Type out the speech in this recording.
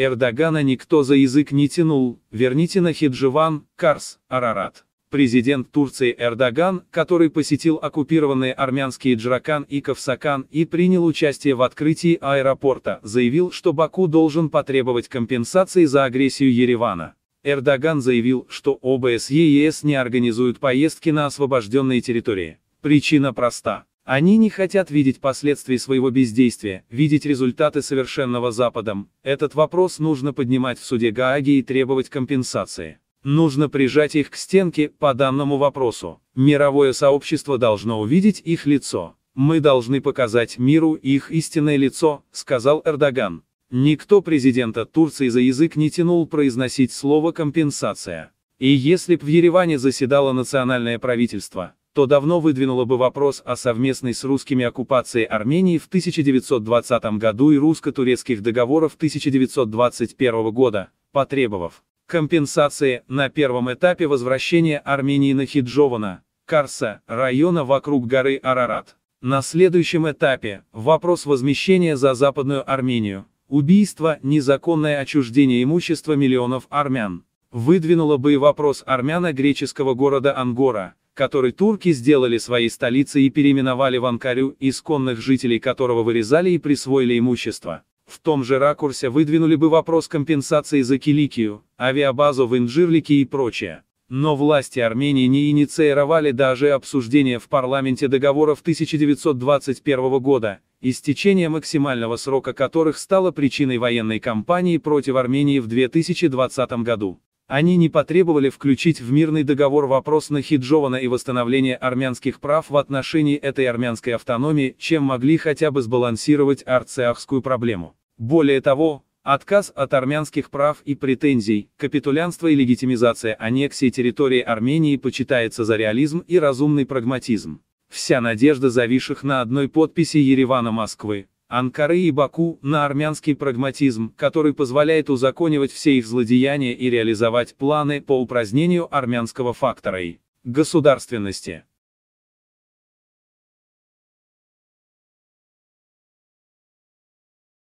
Эрдогана никто за язык не тянул, верните на Хидживан, Карс, Арарат. Президент Турции Эрдоган, который посетил оккупированные армянские Джракан и Ковсакан и принял участие в открытии аэропорта, заявил, что Баку должен потребовать компенсации за агрессию Еревана. Эрдоган заявил, что ОБСЕ и ЕС не организуют поездки на освобожденные территории. Причина проста. Они не хотят видеть последствий своего бездействия, видеть результаты совершенного Западом. Этот вопрос нужно поднимать в суде Гааги и требовать компенсации. Нужно прижать их к стенке по данному вопросу. Мировое сообщество должно увидеть их лицо. Мы должны показать миру их истинное лицо, сказал Эрдоган. Никто президента Турции за язык не тянул произносить слово «компенсация». И если б в Ереване заседало национальное правительство, то давно выдвинула бы вопрос о совместной с русскими оккупации Армении в 1920 году и русско-турецких договоров 1921 года, потребовав компенсации на первом этапе возвращения Армении на Хиджована, Карса, района вокруг горы Арарат. На следующем этапе – вопрос возмещения за Западную Армению, убийство, незаконное отчуждение имущества миллионов армян. Выдвинула бы и вопрос армяно-греческого города Ангора – который турки сделали своей столицей и переименовали в Анкарю, исконных жителей которого вырезали и присвоили имущество. В том же ракурсе выдвинули бы вопрос компенсации за Киликию, авиабазу в Инжирлике и прочее. Но власти Армении не инициировали даже обсуждение в парламенте договоров 1921 года, истечение максимального срока которых стало причиной военной кампании против Армении в 2020 году. Они не потребовали включить в мирный договор вопрос Нахиджована и восстановления армянских прав в отношении этой армянской автономии, чем могли хотя бы сбалансировать арцеахскую проблему. Более того, отказ от армянских прав и претензий, капитулянство и легитимизация аннексии территории Армении почитается за реализм и разумный прагматизм. Вся надежда зависших на одной подписи Еревана Москвы. Анкары и Баку на армянский прагматизм, который позволяет узаконивать все их злодеяния и реализовать планы по упразднению армянского фактора и государственности.